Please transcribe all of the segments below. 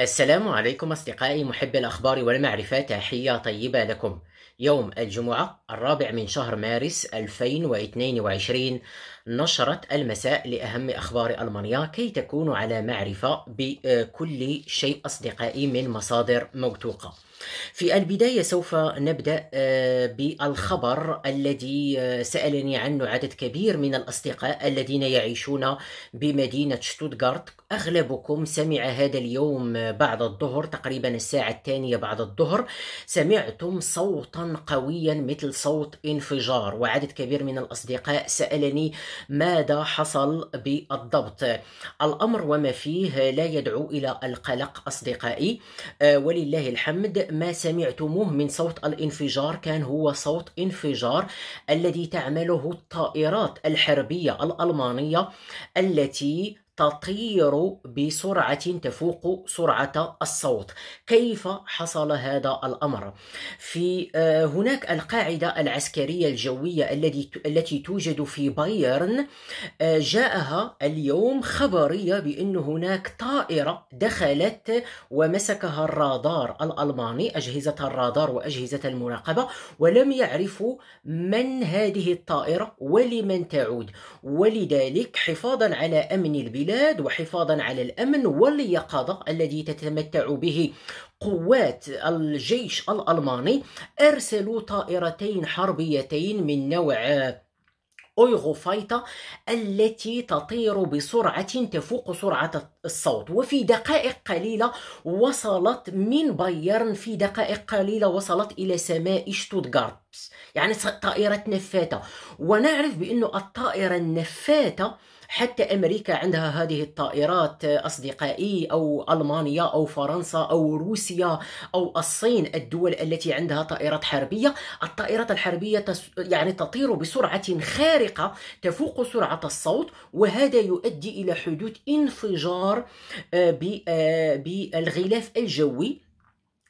السلام عليكم أصدقائي محبي الأخبار والمعرفة تحية طيبة لكم يوم الجمعة الرابع من شهر مارس 2022 نشرت المساء لأهم أخبار ألمانيا كي تكونوا على معرفة بكل شيء أصدقائي من مصادر موثوقة في البداية سوف نبدأ آه، بالخبر الذي آه، سألني عنه عدد كبير من الأصدقاء الذين يعيشون بمدينة شتوتغارت أغلبكم سمع هذا اليوم بعد الظهر تقريبا الساعة الثانية بعد الظهر سمعتم صوتا قويا مثل صوت انفجار وعدد كبير من الأصدقاء سألني ماذا حصل بالضبط الأمر وما فيه لا يدعو إلى القلق أصدقائي آه، ولله الحمد ما سمعتموه من صوت الانفجار كان هو صوت انفجار الذي تعمله الطائرات الحربية الألمانية التي تطير بسرعة تفوق سرعة الصوت كيف حصل هذا الأمر؟ في آه، هناك القاعدة العسكرية الجوية التي توجد في بايرن آه، جاءها اليوم خبرية بأن هناك طائرة دخلت ومسكها الرادار الألماني أجهزة الرادار وأجهزة المراقبة ولم يعرفوا من هذه الطائرة ولمن تعود ولذلك حفاظا على أمن البلاد البلاد وحفاظا على الامن واليقظه الذي تتمتع به قوات الجيش الالماني ارسلوا طائرتين حربيتين من نوع أويغو فايتا التي تطير بسرعة تفوق سرعة الصوت وفي دقائق قليلة وصلت من بايرن في دقائق قليلة وصلت إلى سماء شتوتغارت يعني طائرة نفاتة ونعرف بأن الطائرة النفاتة حتى امريكا عندها هذه الطائرات آه، اصدقائي او المانيا او فرنسا او روسيا او الصين الدول التي عندها طائرات حربيه الطائرات الحربيه تس يعني تطير بسرعه خارقه تفوق سرعه الصوت وهذا يؤدي الى حدوث انفجار آه، آه، بالغلاف الجوي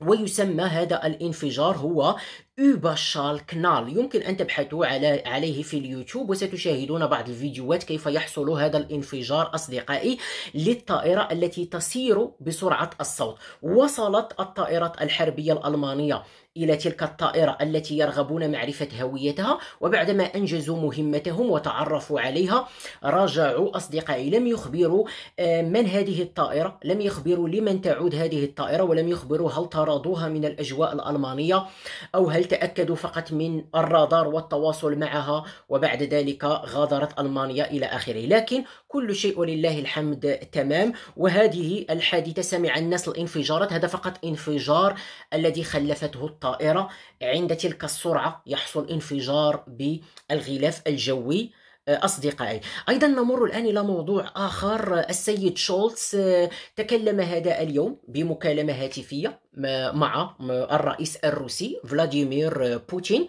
ويسمى هذا الانفجار هو اوباشال كنال يمكن أن تبحثوا على عليه في اليوتيوب وستشاهدون بعض الفيديوهات كيف يحصل هذا الانفجار أصدقائي للطائرة التي تسير بسرعة الصوت وصلت الطائرة الحربية الألمانية إلى تلك الطائرة التي يرغبون معرفة هويتها وبعدما أنجزوا مهمتهم وتعرفوا عليها رجعوا أصدقائي لم يخبروا آه، من هذه الطائرة لم يخبروا لمن تعود هذه الطائرة ولم يخبروا هل طردوها من الأجواء الألمانية أو هل تأكدوا فقط من الرادار والتواصل معها وبعد ذلك غادرت ألمانيا إلى آخره لكن كل شيء ولله الحمد تمام وهذه الحادثة سمع الناس الانفجارات هذا فقط انفجار الذي خلفته الطائرة عند تلك السرعة يحصل انفجار بالغلاف الجوي آه، أصدقائي أيضا نمر الآن إلى موضوع آخر السيد شولتز آه، تكلم هذا اليوم بمكالمة هاتفية مع الرئيس الروسي فلاديمير بوتين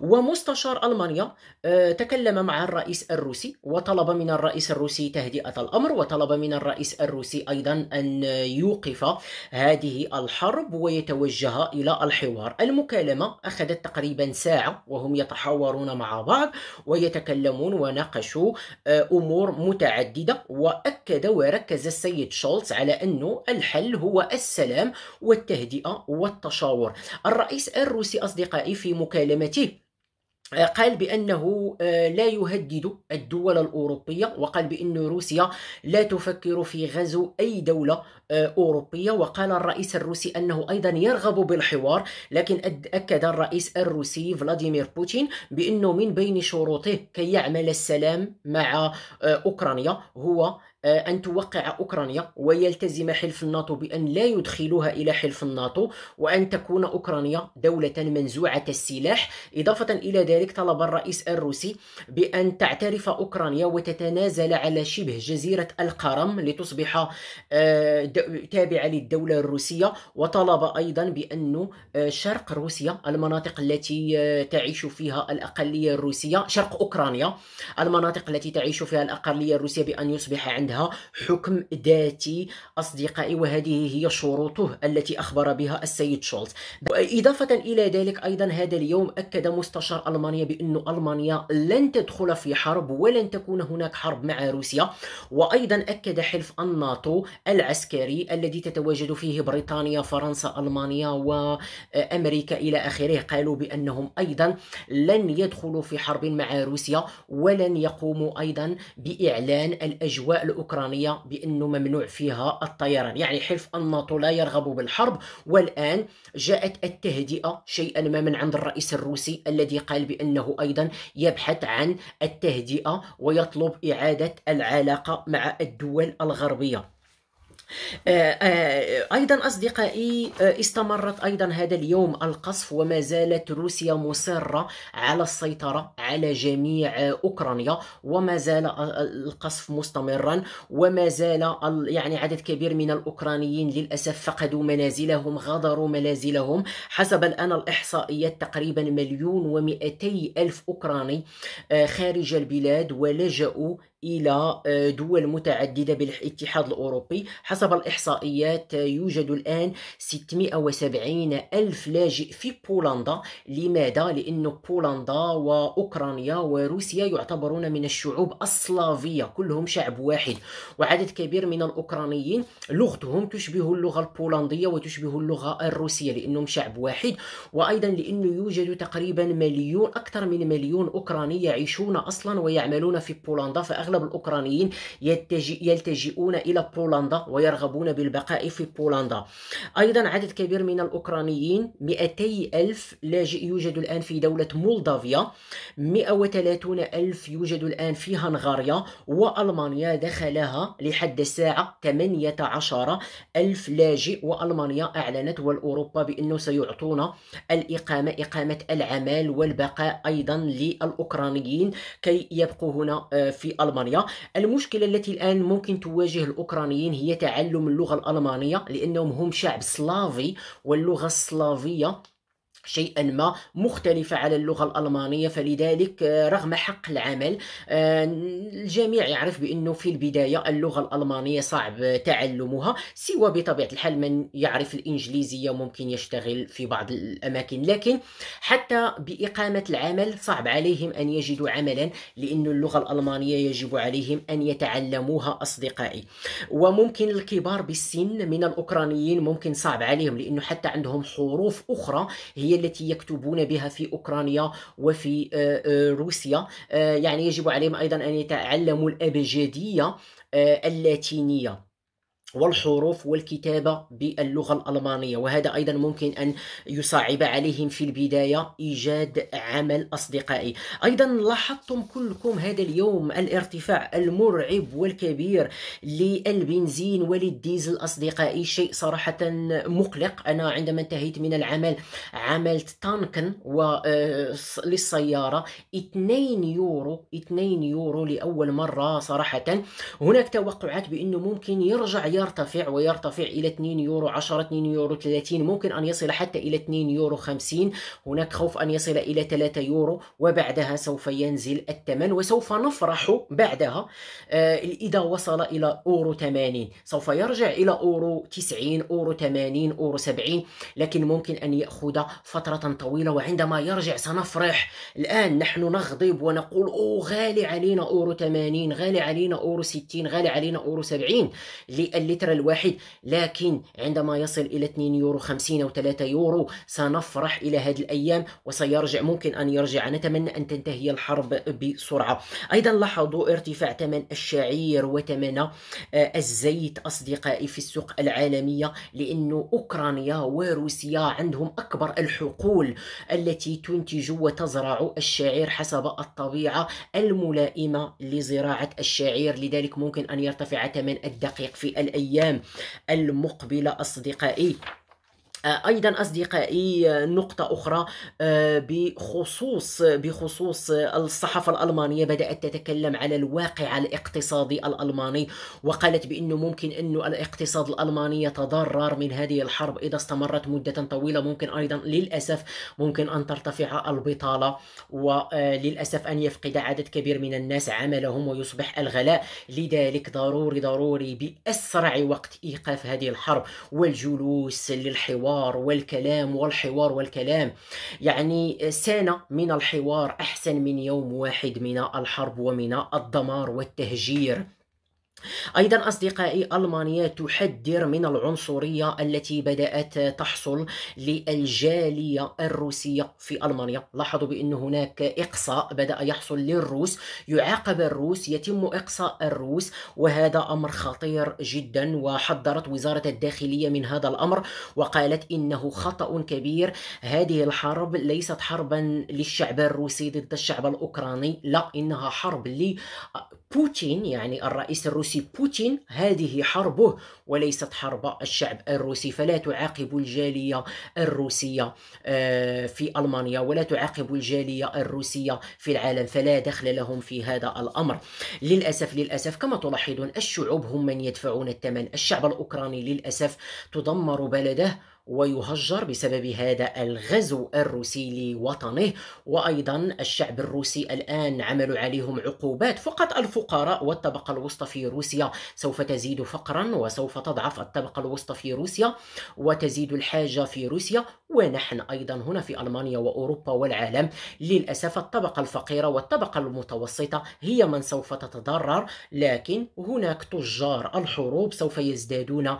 ومستشار المانيا آه، تكلم مع الرئيس الروسي وطلب من الرئيس الروسي تهدئه الامر وطلب من الرئيس الروسي ايضا ان يوقف هذه الحرب ويتوجه الى الحوار المكالمه اخذت تقريبا ساعه وهم يتحاورون مع بعض ويتكلمون وناقشوا آه، امور متعدده واكد وركز السيد شولتز على انه الحل هو السلام والتهدئه التهدئة والتشاور الرئيس الروسي أصدقائي في مكالمته آه، قال بأنه آه، لا يهدد الدول الأوروبية وقال بأن روسيا لا تفكر في غزو أي دولة آه، أوروبية وقال الرئيس الروسي أنه أيضا يرغب بالحوار لكن أكد الرئيس الروسي فلاديمير بوتين بأنه من بين شروطه كي يعمل السلام مع أوكرانيا هو آه، أن توقع أوكرانيا ويلتزم حلف الناتو بأن لا يدخلها إلى حلف الناتو وأن تكون أوكرانيا دولة منزوعة السلاح إضافة إلى ذلك طلب الرئيس الروسي بأن تعترف أوكرانيا وتتنازل على شبه جزيرة القرم لتصبح آه، تابعة للدولة الروسية وطلب أيضا بأن آه، شرق روسيا المناطق التي تعيش فيها الأقلية الروسية شرق أوكرانيا المناطق التي تعيش فيها الأقلية الروسية بأن يصبح عندها منها حكم ذاتي أصدقائي وهذه هي شروطه التي أخبر بها السيد شولتز إضافة إلى ذلك أيضا هذا اليوم أكد مستشار ألمانيا بأن ألمانيا لن تدخل في حرب ولن تكون هناك حرب مع روسيا وأيضا أكد حلف الناتو العسكري الذي تتواجد فيه بريطانيا فرنسا ألمانيا وأمريكا إلى آخره قالوا بأنهم أيضا لن يدخلوا في حرب مع روسيا ولن يقوموا أيضا بإعلان الأجواء الأوكرانية الأوكرانية بأنه ممنوع فيها الطيران يعني حلف الناتو لا يرغب بالحرب والآن جاءت التهدئة شيئا ما من عند الرئيس الروسي الذي قال بأنه أيضا يبحث عن التهدئة ويطلب إعادة العلاقة مع الدول الغربية آه، آه، أيضا أصدقائي آه، استمرت أيضا هذا اليوم القصف وما زالت روسيا مصرة على السيطرة على جميع أوكرانيا وما زال القصف مستمرا وما زال يعني عدد كبير من الأوكرانيين للأسف فقدوا منازلهم غادروا منازلهم حسب الآن الإحصائيات تقريبا مليون ومئتي ألف أوكراني خارج البلاد ولجأوا إلى آه، دول متعددة بالاتحاد الأوروبي حسب الإحصائيات آه، يوجد الآن 670 ألف لاجئ في بولندا لماذا؟ لأن بولندا وأوكرانيا وروسيا يعتبرون من الشعوب السلافية كلهم شعب واحد وعدد كبير من الأوكرانيين لغتهم تشبه اللغة البولندية وتشبه اللغة الروسية لأنهم شعب واحد وأيضا لأنه يوجد تقريبا مليون أكثر من مليون أوكراني يعيشون أصلا ويعملون في بولندا فأغلب أغلب الأوكرانيين يلتجئون إلى بولندا ويرغبون بالبقاء في بولندا أيضا عدد كبير من الأوكرانيين 200 ألف لاجئ يوجد الآن في دولة مولدافيا 130 ألف يوجد الآن في هنغاريا وألمانيا دخلها لحد الساعة 18 ألف لاجئ وألمانيا أعلنت والأوروبا بأنه سيعطون الإقامة إقامة العمل والبقاء أيضا للأوكرانيين كي يبقوا هنا آه، في ألمانيا ألمانيا المشكلة التي الآن ممكن تواجه الأوكرانيين هي تعلم اللغة الألمانية لأنهم هم شعب سلافي واللغة السلافية شيئا ما مختلفة على اللغة الألمانية فلذلك آه، رغم حق العمل آه، الجميع يعرف بأنه في البداية اللغة الألمانية صعب تعلمها سوى بطبيعة الحال من يعرف الإنجليزية ممكن يشتغل في بعض الأماكن لكن حتى بإقامة العمل صعب عليهم أن يجدوا عملا لأن اللغة الألمانية يجب عليهم أن يتعلموها أصدقائي وممكن الكبار بالسن من الأوكرانيين ممكن صعب عليهم لأنه حتى عندهم حروف أخرى هي التي يكتبون بها في أوكرانيا وفي آه، آه، روسيا آه، يعني يجب عليهم أيضا أن يتعلموا الأبجدية اللاتينية والحروف والكتابة باللغة الألمانية وهذا أيضا ممكن أن يصعب عليهم في البداية إيجاد عمل أصدقائي أيضا لاحظتم كلكم هذا اليوم الارتفاع المرعب والكبير للبنزين وللديزل أصدقائي شيء صراحة مقلق أنا عندما انتهيت من العمل عملت تانكن و آه، للسيارة 2 يورو 2 يورو لأول مرة صراحة هناك توقعات بأنه ممكن يرجع يرجع يرتفع ويرتفع إلى 2 يورو 10 2 يورو 30 ممكن أن يصل حتى إلى 2 يورو 50 هناك خوف أن يصل إلى 3 يورو وبعدها سوف ينزل الثمن وسوف نفرح بعدها آه، إذا وصل إلى أورو 80 سوف يرجع إلى أورو 90 أورو 80 أورو 70 لكن ممكن أن يأخذ فترة طويلة وعندما يرجع سنفرح الآن نحن نغضب ونقول أوه غالي علينا أورو 80 غالي علينا أورو 60 غالي علينا أورو 70 اللتر الواحد لكن عندما يصل إلى 2 يورو 50 أو 3 يورو سنفرح إلى هذه الأيام وسيرجع ممكن أن يرجع نتمنى أن تنتهي الحرب بسرعة أيضا لاحظوا ارتفاع ثمن الشعير وثمن آه، الزيت أصدقائي في السوق العالمية لأن أوكرانيا وروسيا عندهم أكبر الحقول التي تنتج وتزرع الشعير حسب الطبيعة الملائمة لزراعة الشعير لذلك ممكن أن يرتفع ثمن الدقيق في الأسواق الأيام المقبلة أصدقائي آه، ايضا اصدقائي آه، نقطه اخرى آه، بخصوص بخصوص الصحافه الالمانيه بدات تتكلم على الواقع الاقتصادي الالماني وقالت بانه ممكن انه الاقتصاد الالماني يتضرر من هذه الحرب اذا استمرت مده طويله ممكن ايضا للاسف ممكن ان ترتفع البطاله وللاسف ان يفقد عدد كبير من الناس عملهم ويصبح الغلاء لذلك ضروري ضروري باسرع وقت ايقاف هذه الحرب والجلوس للحوار الحوار والكلام والحوار والكلام يعني سنة من الحوار أحسن من يوم واحد من الحرب ومن الدمار والتهجير أيضا أصدقائي ألمانيا تحذر من العنصرية التي بدأت تحصل للجالية الروسية في ألمانيا لاحظوا بأن هناك إقصاء بدأ يحصل للروس يعاقب الروس يتم إقصاء الروس وهذا أمر خطير جدا وحذرت وزارة الداخلية من هذا الأمر وقالت إنه خطأ كبير هذه الحرب ليست حربا للشعب الروسي ضد الشعب الأوكراني لا إنها حرب لبوتين يعني الرئيس الروسي بوتين هذه حربه وليست حرب الشعب الروسي فلا تعاقب الجالية الروسية آه، في ألمانيا ولا تعاقب الجالية الروسية في العالم فلا دخل لهم في هذا الأمر للأسف للأسف كما تلاحظون الشعوب هم من يدفعون الثمن الشعب الأوكراني للأسف تدمر بلده ويهجر بسبب هذا الغزو الروسي لوطنه وايضا الشعب الروسي الان عملوا عليهم عقوبات فقط الفقراء والطبقه الوسطى في روسيا سوف تزيد فقرا وسوف فتضعف الطبقة الوسطى في روسيا وتزيد الحاجة في روسيا ونحن أيضا هنا في ألمانيا وأوروبا والعالم للأسف الطبقة الفقيرة والطبقة المتوسطة هي من سوف تتضرر لكن هناك تجار الحروب سوف يزدادون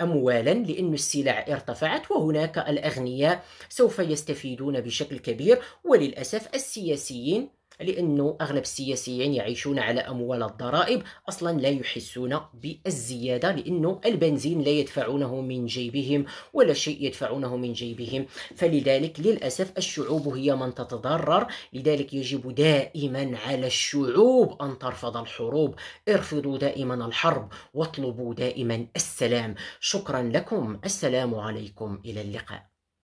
اموالا لان السلع ارتفعت وهناك الاغنياء سوف يستفيدون بشكل كبير وللاسف السياسيين لأنه أغلب السياسيين يعيشون على أموال الضرائب أصلا لا يحسون بالزيادة لأنه البنزين لا يدفعونه من جيبهم ولا شيء يدفعونه من جيبهم فلذلك للأسف الشعوب هي من تتضرر لذلك يجب دائما على الشعوب أن ترفض الحروب ارفضوا دائما الحرب واطلبوا دائما السلام شكرا لكم السلام عليكم إلى اللقاء